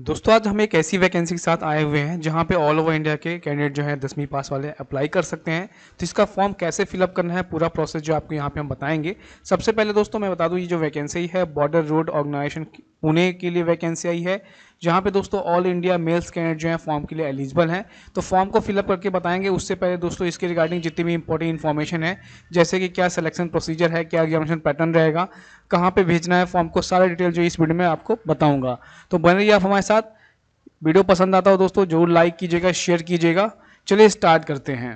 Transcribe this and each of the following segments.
दोस्तों आज हम एक ऐसी वैकेंसी के साथ आए हुए हैं जहां पे ऑल ओवर इंडिया के कैंडिडेट जो है दसवीं पास वाले अप्लाई कर सकते हैं तो इसका फॉर्म कैसे फिलअप करना है पूरा प्रोसेस जो आपको यहां पे हम बताएंगे सबसे पहले दोस्तों मैं बता दूं ये जो वैकेंसी है बॉर्डर रोड ऑर्गेनाइजेशन पुणे के लिए वैकेंसी आई है जहाँ पे दोस्तों ऑल इंडिया मेल्स कैंडिडेट जो है फॉर्म के लिए एलिजिबल हैं तो फॉर्म को फिलअप करके बताएंगे उससे पहले दोस्तों इसके रिगार्डिंग जितनी भी इंपॉर्टेंट इन्फॉर्मेशन है जैसे कि क्या सिलेक्शन प्रोसीजर है क्या एग्जामिनेशन पैटर्न रहेगा कहाँ पर भेजना है फॉर्म को सारा डिटेल जो इस वीडियो में आपको बताऊँगा तो बने रही आप हमारे साथ वीडियो पसंद आता हो दोस्तों जरूर लाइक कीजिएगा शेयर कीजिएगा चलिए स्टार्ट करते हैं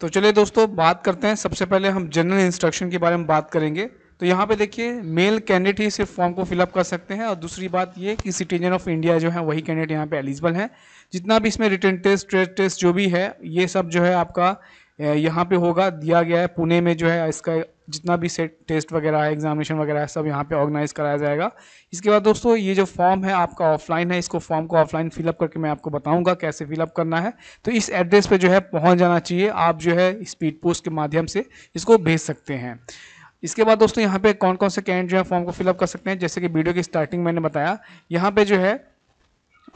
तो चलिए दोस्तों बात करते हैं सबसे पहले हम जनरल इंस्ट्रक्शन के बारे में बात करेंगे तो यहाँ पे देखिए मेल कैंडिडेट ही सिर्फ फॉर्म को फिलअप कर सकते हैं और दूसरी बात ये कि सिटीजन ऑफ इंडिया जो है वही कैंडिडेट यहाँ पे एलिजिबल हैं जितना भी इसमें रिटर्न टेस्ट ट्रेड टेस्ट जो भी है ये सब जो है आपका यहाँ पे होगा दिया गया है पुणे में जो है इसका जितना भी सेट टेस्ट वगैरह है एग्जामिनेशन वगैरह है सब यहाँ पे ऑर्गेनाइज कराया जाएगा इसके बाद दोस्तों ये जो फॉर्म है आपका ऑफलाइन है इसको फॉर्म को ऑफलाइन फिलअप करके मैं आपको बताऊंगा कैसे फिलअप करना है तो इस एड्रेस पे जो है पहुँच जाना चाहिए आप जो है स्पीड पोस्ट के माध्यम से इसको भेज सकते हैं इसके बाद दोस्तों यहाँ पे कौन कौन से कैंड जो है फॉर्म को फिलअप कर सकते हैं जैसे कि वीडियो की स्टार्टिंग मैंने बताया यहाँ पे जो है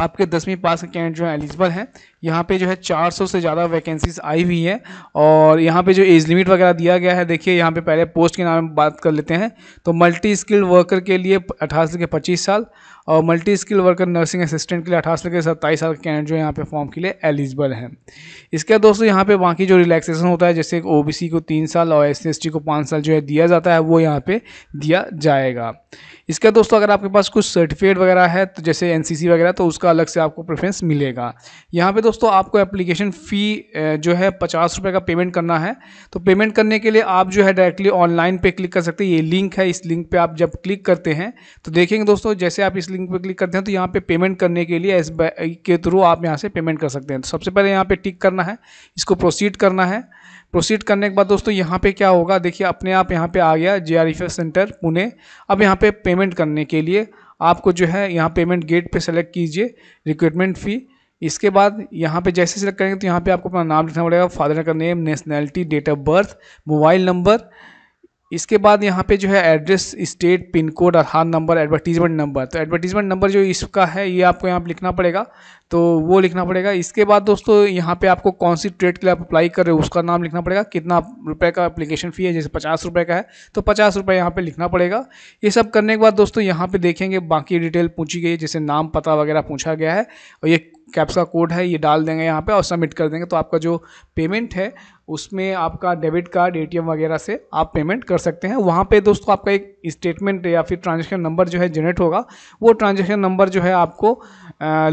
आपके दसवीं पास के कैंड जो है एलिजिबल हैं यहाँ पे जो है 400 से ज़्यादा वैकेंसीज आई हुई हैं और यहाँ पे जो एज लिमिट वगैरह दिया गया है देखिए यहाँ पे पहले पोस्ट के नाम में बात कर लेते हैं तो मल्टी स्किल्ड वर्कर के लिए अठारह से पच्चीस साल और multi skill worker nursing assistant के लिए अठारह से सत्ताईस साल के कैंडिडेट जो यहाँ पे फॉर्म के लिए एलिजिबल हैं इसके बाद दोस्तों यहाँ पे बाकी जो रिलैक्सेशन होता है जैसे ओ को तीन साल और एस सी को पाँच साल जो है दिया जाता है वो यहाँ पर दिया जाएगा इसका दोस्तों अगर आपके पास कुछ सर्टिफिकेट वगैरह है तो जैसे एन वगैरह तो उसका अलग से आपको प्रेफरेंस मिलेगा यहाँ पर दोस्तों आपको एप्लीकेशन फ़ी जो है पचास रुपये का पेमेंट करना है तो पेमेंट करने के लिए आप जो है डायरेक्टली ऑनलाइन पे क्लिक कर सकते हैं ये लिंक है इस लिंक पर आप जब क्लिक करते हैं तो देखेंगे दोस्तों जैसे आप इस लिंक लिंक पर क्लिक करते हैं तो यहाँ पे पेमेंट करने के लिए एस के थ्रू आप यहाँ से पेमेंट कर सकते हैं तो सबसे पहले यहाँ पे टिक करना है इसको प्रोसीड करना है प्रोसीड करने के बाद दोस्तों यहाँ पे क्या होगा देखिए अपने आप यहाँ पे आ गया जे सेंटर पुणे अब यहाँ पे पेमेंट करने के लिए आपको जो है यहाँ पेमेंट गेट पे सेलेक्ट कीजिए रिक्रूटमेंट फ़ी इसके बाद यहाँ पे जैसे सेलेक्ट करेंगे तो यहाँ पे आपको अपना नाम लिखना पड़ेगा फादर का name nationality date of birth mobile number इसके बाद यहाँ पे जो है address state pin code Aadhaar number advertisement number तो एडवर्टीजमेंट नंबर जो इसका है ये आपको यहाँ पे लिखना पड़ेगा तो वो लिखना पड़ेगा इसके बाद दोस्तों यहाँ पे आपको कौन सी ट्रेड के लिए आप अप्लाई कर रहे हो उसका नाम लिखना पड़ेगा कितना रुपए का अप्लीकेशन फ़ी है जैसे पचास रुपये का है तो पचास रुपये यहाँ पर लिखना पड़ेगा ये सब करने के बाद दोस्तों यहाँ पर देखेंगे बाकी डिटेल पूछी गई है जैसे नाम पता वगैरह पूछा गया है और ये कैप्स का कोड है ये डाल देंगे यहाँ पे और सबमिट कर देंगे तो आपका जो पेमेंट है उसमें आपका डेबिट कार्ड एटीएम वगैरह से आप पेमेंट कर सकते हैं वहाँ पे दोस्तों आपका एक स्टेटमेंट या फिर ट्रांजेक्शन नंबर जो है जनरेट होगा वो ट्रांजेक्शन नंबर जो है आपको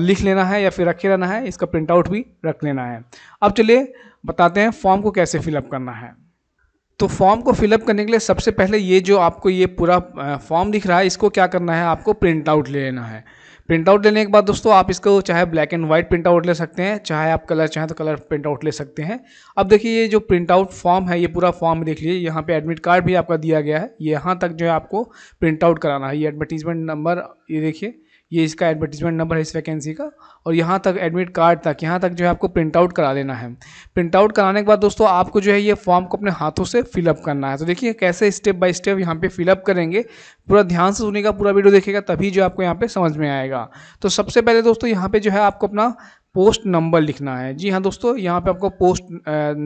लिख लेना है या फिर रखे रहना है इसका प्रिंटआउट भी रख लेना है अब चलिए बताते हैं फॉर्म को कैसे फिलअप करना है तो फॉर्म को फिलअप करने के लिए सबसे पहले ये जो आपको ये पूरा फॉर्म दिख रहा है इसको क्या करना है आपको प्रिंट आउट ले लेना है प्रिंट आउट लेने के बाद दोस्तों आप इसको चाहे black and white print out ले सकते हैं चाहे आप कलर चाहें तो कलर प्रिंट आउट ले सकते हैं अब देखिए ये जो प्रिंट आउट फॉर्म है ये पूरा फॉर्म देख लीजिए यहाँ पे एडमिट कार्ड भी आपका दिया गया है यहाँ तक जो है आपको प्रिंट आउट कराना है ये एडवर्टीजमेंट नंबर ये देखिए ये इसका एडवर्टीजमेंट नंबर है इस वैकेंसी का और यहाँ तक एडमिट कार्ड तक यहाँ तक जो है आपको प्रिंट आउट करा लेना है प्रिंट आउट कराने के बाद दोस्तों आपको जो है ये फॉर्म को अपने हाथों से फिलअप करना है तो देखिए कैसे स्टेप बाय स्टेप यहाँ पे फिलअप करेंगे पूरा ध्यान से सुनेगा पूरा वीडियो देखेगा तभी जो आपको यहाँ पे समझ में आएगा तो सबसे पहले दोस्तों यहाँ पे जो है आपको अपना पोस्ट नंबर लिखना है जी हाँ दोस्तों यहाँ पे आपको पोस्ट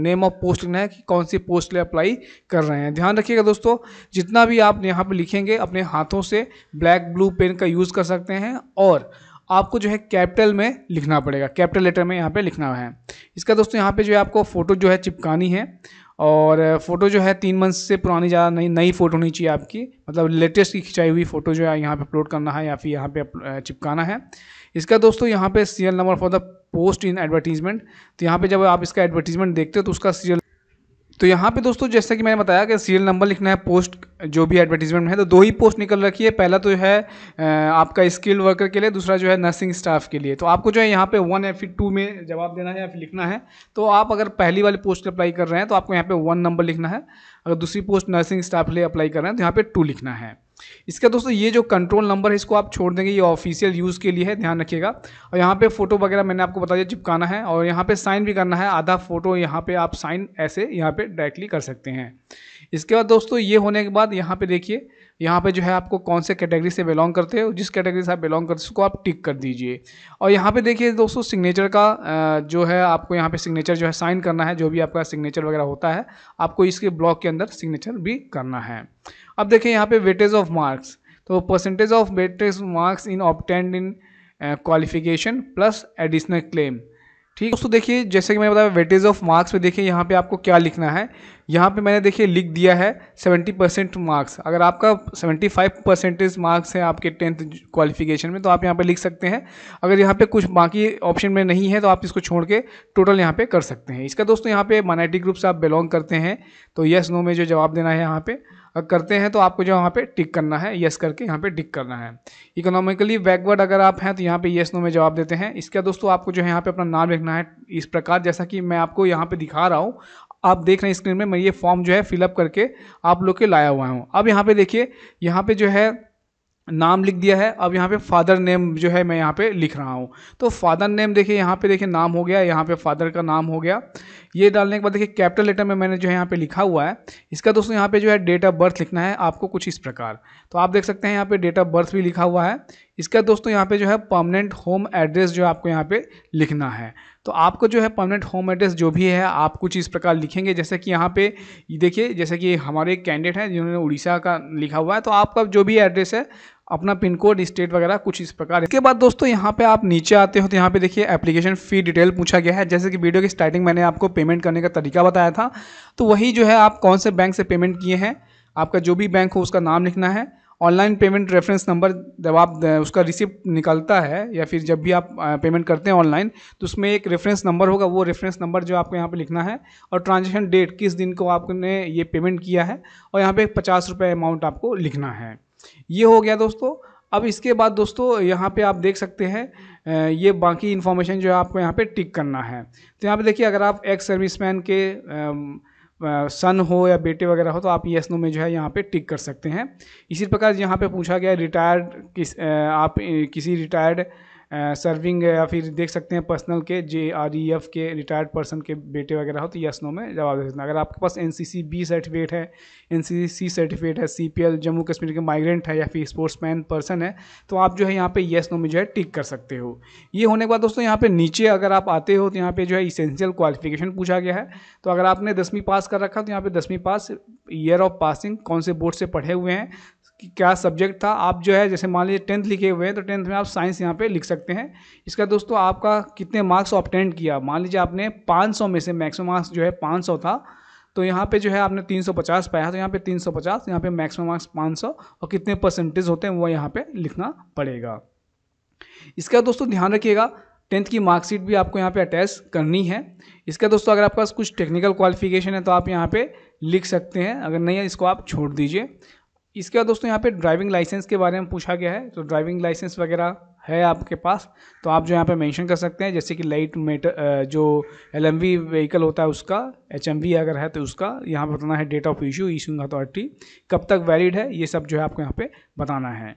नेम ऑफ पोस्ट लिखना है कि कौन सी पोस्ट लिए अप्लाई कर रहे हैं ध्यान रखिएगा दोस्तों जितना भी आप यहाँ पे लिखेंगे अपने हाथों से ब्लैक ब्लू पेन का यूज़ कर सकते हैं और आपको जो है कैपिटल में लिखना पड़ेगा कैपिटल लेटर में यहाँ पर लिखना है इसका दोस्तों यहाँ पर जो है आपको फ़ोटो जो है चिपकानी है और फ़ोटो जो है तीन मंथ से पुरानी ज़्यादा नई नई फ़ोटो होनी चाहिए आपकी मतलब लेटेस्ट की खिंचाई हुई फ़ोटो जो है यहाँ पे अपलोड करना है या फिर यहाँ पे चिपकाना है इसका दोस्तों यहाँ पे serial number for the post in advertisement तो यहाँ पे जब आप इसका एडवर्टीजमेंट देखते हो तो उसका सीरियल तो यहाँ पे दोस्तों जैसा कि मैंने बताया कि सीरियल नंबर लिखना है पोस्ट जो भी एडवर्टीजमेंट में है तो दो ही पोस्ट निकल रखी है पहला तो है आपका स्किल वर्कर के लिए दूसरा जो है नर्सिंग स्टाफ के लिए तो आपको जो है यहाँ पे वन या फिर टू में जवाब देना है या फिर e लिखना है तो आप अगर पहली वाली पोस्ट अप्लाई कर रहे हैं तो आपको यहाँ पर वन नंबर लिखना है अगर दूसरी पोस्ट नर्सिंग स्टाफ के लिए अप्लाई कर रहे हैं तो यहाँ पर टू लिखना है इसका दोस्तों ये जो कंट्रोल नंबर है इसको आप छोड़ देंगे ये ऑफिशियल यूज़ के लिए है ध्यान रखिएगा और यहाँ पे फोटो वगैरह मैंने आपको बताया चिपकाना है और यहाँ पे साइन भी करना है आधा फोटो यहाँ पे आप साइन ऐसे यहाँ पे डायरेक्टली कर सकते हैं इसके बाद दोस्तों ये होने के बाद यहाँ पे देखिए यहाँ पे जो है आपको कौन से कैटेगरी से बिलोंग करते हो जिस कैटेगरी से आप बिलोंग करते उसको आप टिक कर दीजिए और यहाँ पे देखिए दोस्तों सिग्नेचर का जो है आपको यहाँ पे सिग्नेचर जो है साइन करना है जो भी आपका सिग्नेचर वगैरह होता है आपको इसके ब्लॉक के अंदर सिग्नेचर भी करना है अब देखिए यहाँ पे वेटेज ऑफ मार्क्स तो percentage of weightage marks in obtained in qualification plus additional claim ठीक दोस्तों देखिए जैसे कि मैंने बताया वेटेज ऑफ मार्क्स में देखिए यहाँ पे आपको क्या लिखना है यहाँ पे मैंने देखिए लिख दिया है 70 परसेंट मार्क्स अगर आपका 75 परसेंटेज मार्क्स है आपके टेंथ क्वालिफिकेशन में तो आप यहाँ पे लिख सकते हैं अगर यहाँ पे कुछ बाकी ऑप्शन में नहीं है तो आप इसको छोड़ के टोटल यहाँ पर कर सकते हैं इसका दोस्तों यहाँ पर माइनॉरिटी ग्रुप से आप बिलोंग करते हैं तो येस नो में जो जवाब देना है यहाँ पर अगर करते हैं तो आपको जो यहाँ पे टिक करना है यस करके यहाँ पे टिक करना है इकोनॉमिकली बैकवर्ड अगर आप हैं तो यहाँ पे यस नो में जवाब देते हैं इसके दोस्तों आपको जो है यहाँ पे अपना नाम लिखना है इस प्रकार जैसा कि मैं आपको यहाँ पे दिखा रहा हूँ आप देख रहे हैं स्क्रीन में मैं ये फॉर्म जो है फिलअप करके आप लोग के लाया हुआ हूँ अब यहाँ पे देखिए यहाँ पे जो है नाम लिख दिया है अब यहाँ पे फादर नेम जो है मैं यहाँ पे लिख रहा हूँ तो फादर नेम देखिए यहाँ पे देखिए नाम हो गया यहाँ पे फादर का नाम हो गया ये डालने के बाद देखिए कैपिटल लेटर में मैंने जो है यहाँ पे लिखा हुआ है इसका दोस्तों यहाँ पे जो है डेट ऑफ बर्थ लिखना है आपको कुछ इस प्रकार तो आप देख सकते हैं यहाँ पे डेट ऑफ बर्थ भी लिखा हुआ है इसका दोस्तों यहाँ पे जो है परमानेंट होम एड्रेस जो आपको यहाँ पे लिखना है तो आपको जो है परमानेंट होम एड्रेस जो भी है आप कुछ इस प्रकार लिखेंगे जैसे कि यहाँ पे देखिए जैसे कि हमारे कैंडिडेट हैं जिन्होंने उड़ीसा का लिखा हुआ है तो आपका जो भी एड्रेस है अपना पिन कोड स्टेट वगैरह कुछ इस प्रकार इसके बाद दोस्तों यहाँ पे आप नीचे आते हो तो यहाँ पे देखिए एप्लीकेशन फी डिटेल पूछा गया है जैसे कि वीडियो की स्टार्टिंग मैंने आपको पेमेंट करने का तरीका बताया था तो वही जो है आप कौन से बैंक से पेमेंट किए हैं आपका जो भी बैंक हो उसका नाम लिखना है ऑनलाइन पेमेंट रेफरेंस नंबर जब आप उसका रिसिप्ट निकलता है या फिर जब भी आप पेमेंट करते हैं ऑनलाइन तो उसमें एक रेफरेंस नंबर होगा वो रेफरेंस नंबर जो आपको यहाँ पे लिखना है और ट्रांजैक्शन डेट किस दिन को आपने ये पेमेंट किया है और यहाँ पे पचास रुपये अमाउंट आपको लिखना है ये हो गया दोस्तों अब इसके बाद दोस्तों यहाँ पे आप देख सकते हैं ये बाकी इन्फॉर्मेशन जो है आपको यहाँ पे टिक करना है तो यहाँ पे देखिए अगर आप एक्स सर्विसमैन के सन हो या बेटे वगैरह हो तो आप यस नो में जो है यहाँ पे टिक कर सकते हैं इसी प्रकार यहाँ पे पूछा गया रिटायर्ड किस आप किसी रिटायर्ड सर्विंग या फिर देख सकते हैं पर्सनल के जे आर ई एफ के रिटायर्ड पर्सन के बेटे वगैरह हो तो यस नो में जवाब दे सकते हैं अगर आपके पास N C C B certificate है एन सी सी सर्टिफिकेट है C P L Jammu Kashmir के माइग्रेंट है या फिर स्पोर्ट्स मैन पर्सन है तो आप जो है यहाँ पे यस नो में जो है टिक कर सकते हो ये होने के बाद दोस्तों यहाँ पे नीचे अगर आप आते हो तो यहाँ पे जो है इसेंशियल क्वालिफिकेशन पूछा गया है तो अगर आपने दसवीं पास कर रखा तो यहाँ पे दसवीं पास ईयर ऑफ पासिंग कौन से बोर्ड से पढ़े हुए हैं कि क्या सब्जेक्ट था आप जो है जैसे मान लीजिए टेंथ लिखे हुए हैं तो टेंथ में आप साइंस यहाँ पे लिख सकते हैं इसका दोस्तों आपका कितने मार्क्स ऑप्टेंड किया मान लीजिए आपने 500 में से मैक्सिमम मार्क्स जो है 500 था तो यहाँ पे जो है आपने 350 पाया तो यहाँ पे 350 यहाँ पे मैक्सिमम मार्क्स पाँच और कितने परसेंटेज होते हैं वो यहाँ पर लिखना पड़ेगा इसका दोस्तों ध्यान रखिएगा टेंथ की मार्कशीट भी आपको यहाँ पर अटैच करनी है इसका दोस्तों अगर आपके पास कुछ टेक्निकल क्वालिफिकेशन है तो आप यहाँ पर लिख सकते हैं अगर नहीं है इसको आप छोड़ दीजिए इसके बाद दोस्तों यहाँ पे ड्राइविंग लाइसेंस के बारे में पूछा गया है तो ड्राइविंग लाइसेंस वगैरह है आपके पास तो आप जो यहाँ पे मेंशन कर सकते हैं जैसे कि लाइट मेटर जो एल व्हीकल होता है उसका एच अगर है तो उसका यहाँ पर बताना है date of issue issuing authority कब तक वैलिड है ये सब जो है आपको यहाँ पर बताना है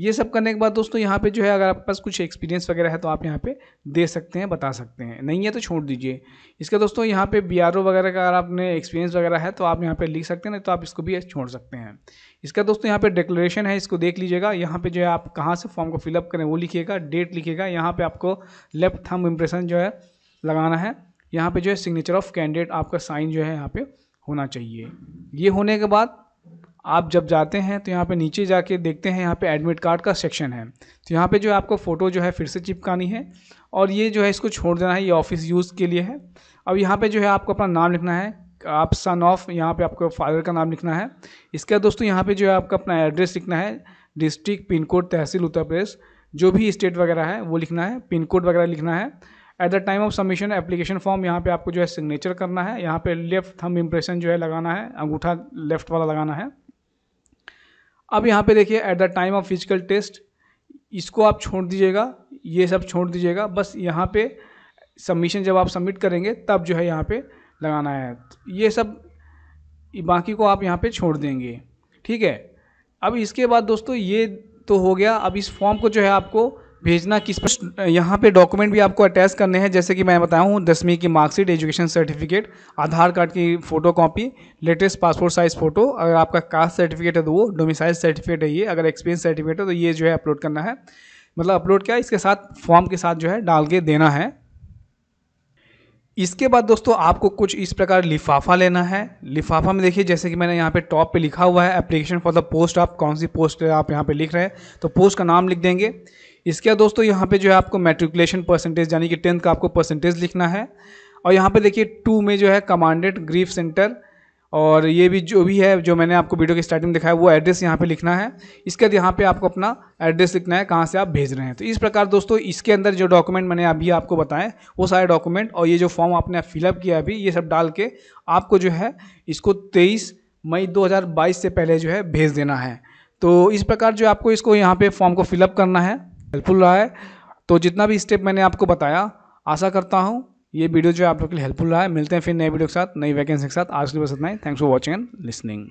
ये सब करने के बाद दोस्तों यहाँ पे जो है अगर आपके पास कुछ एक्सपीरियंस वगैरह है तो आप यहाँ पे दे सकते हैं बता सकते हैं नहीं है तो छोड़ दीजिए इसका दोस्तों यहाँ पे बी वगैरह का अगर आपने एक्सपीरियंस वगैरह है तो आप यहाँ पे लिख सकते हैं नहीं तो आप इसको भी छोड़ सकते हैं इसका दोस्तों यहाँ पर डिक्लेरेशन है इसको देख लीजिएगा यहाँ पर जो है आप कहाँ से फॉर्म को फिलअप करें वो लिखिएगा डेट लिखिएगा यहाँ पर आपको लेफ्ट थम इम्प्रेशन जो है लगाना है यहाँ पर जो है सिग्नेचर ऑफ कैंडिडेट आपका साइन जो है यहाँ पर होना चाहिए ये होने के बाद आप जब जाते हैं तो यहाँ पे नीचे जाके देखते हैं यहाँ पे एडमिट कार्ड का सेक्शन है तो यहाँ पे जो है आपको फ़ोटो जो है फिर से चिपकानी है और ये जो है इसको छोड़ देना है ये ऑफिस यूज़ के लिए है अब यहाँ पे जो है आपको अपना नाम लिखना है आप सन ऑफ यहाँ पे आपको फादर का नाम लिखना है इसके बाद दोस्तों यहाँ पर जो है आपका अपना एड्रेस लिखना है डिस्ट्रिक्ट पिन कोड तहसील उत्तर प्रदेश जो भी स्टेट वगैरह है वो लिखना है पिन कोड वगैरह लिखना है at the time of submission application form यहाँ पे आपको जो है सिग्नेचर करना है यहाँ पे लेफ्ट थंब इम्प्रेशन जो है लगाना है अंगूठा लेफ्ट वाला लगाना है अब यहाँ पे देखिए at the time of physical test इसको आप छोड़ दीजिएगा ये सब छोड़ दीजिएगा बस यहाँ पे सबमिशन जब आप सबमिट करेंगे तब जो है यहाँ पे लगाना है ये सब बाकी को आप यहाँ पे छोड़ देंगे ठीक है अब इसके बाद दोस्तों ये तो हो गया अब इस फॉर्म को जो है आपको भेजना किस पर यहाँ पे डॉक्यूमेंट भी आपको अटैच करने हैं जैसे कि मैं बताया हूँ दसवीं की marksheet education certificate Aadhaar card की photo copy latest passport size photo अगर आपका कास्ट सर्टिफिकेट है तो वो डोमिसाइल सर्टिफिकेट है ये अगर एक्सपीरियंस सर्टिफिकेट है तो ये जो है अपलोड करना है मतलब अपलोड क्या है इसके साथ फॉर्म के साथ जो है डाल के देना है इसके बाद दोस्तों आपको कुछ इस प्रकार लिफाफा लेना है लिफाफा में देखिए जैसे कि मैंने यहाँ पे टॉप पे लिखा हुआ है एप्लीकेशन फॉर द पोस्ट आप कौन सी पोस्ट आप यहाँ पे लिख रहे हैं तो पोस्ट का नाम लिख देंगे इसके बाद दोस्तों यहाँ पे जो है आपको मेट्रिकुलेशन परसेंटेज यानी कि टेंथ का आपको परसेंटेज लिखना है और यहाँ पे देखिए टू में जो है कमांडेड ग्रीफ सेंटर और ये भी जो भी है जो मैंने आपको वीडियो के स्टार्टिंग में दिखाया वो एड्रेस यहाँ पे लिखना है इसके बाद यहाँ पे आपको अपना एड्रेस लिखना है कहाँ से आप भेज रहे हैं तो इस प्रकार दोस्तों इसके अंदर जो डॉक्यूमेंट मैंने अभी आपको बताएं वो सारे डॉक्यूमेंट और ये जो फॉर्म आपने फिलअप किया अभी ये सब डाल के आपको जो है इसको तेईस मई दो से पहले जो है भेज देना है तो इस प्रकार जो आपको इसको यहाँ पर फॉर्म को फिलअप करना है हेल्पफुल रहा है तो जितना भी स्टेप मैंने आपको बताया आशा करता हूँ ये वीडियो जो है आप लोग के लिए हेल्पफुल रहा है मिलते हैं फिर नए वीडियो के साथ नई वैकेंसी के साथ आज के लिए बस इतना ही thanks for watching and listening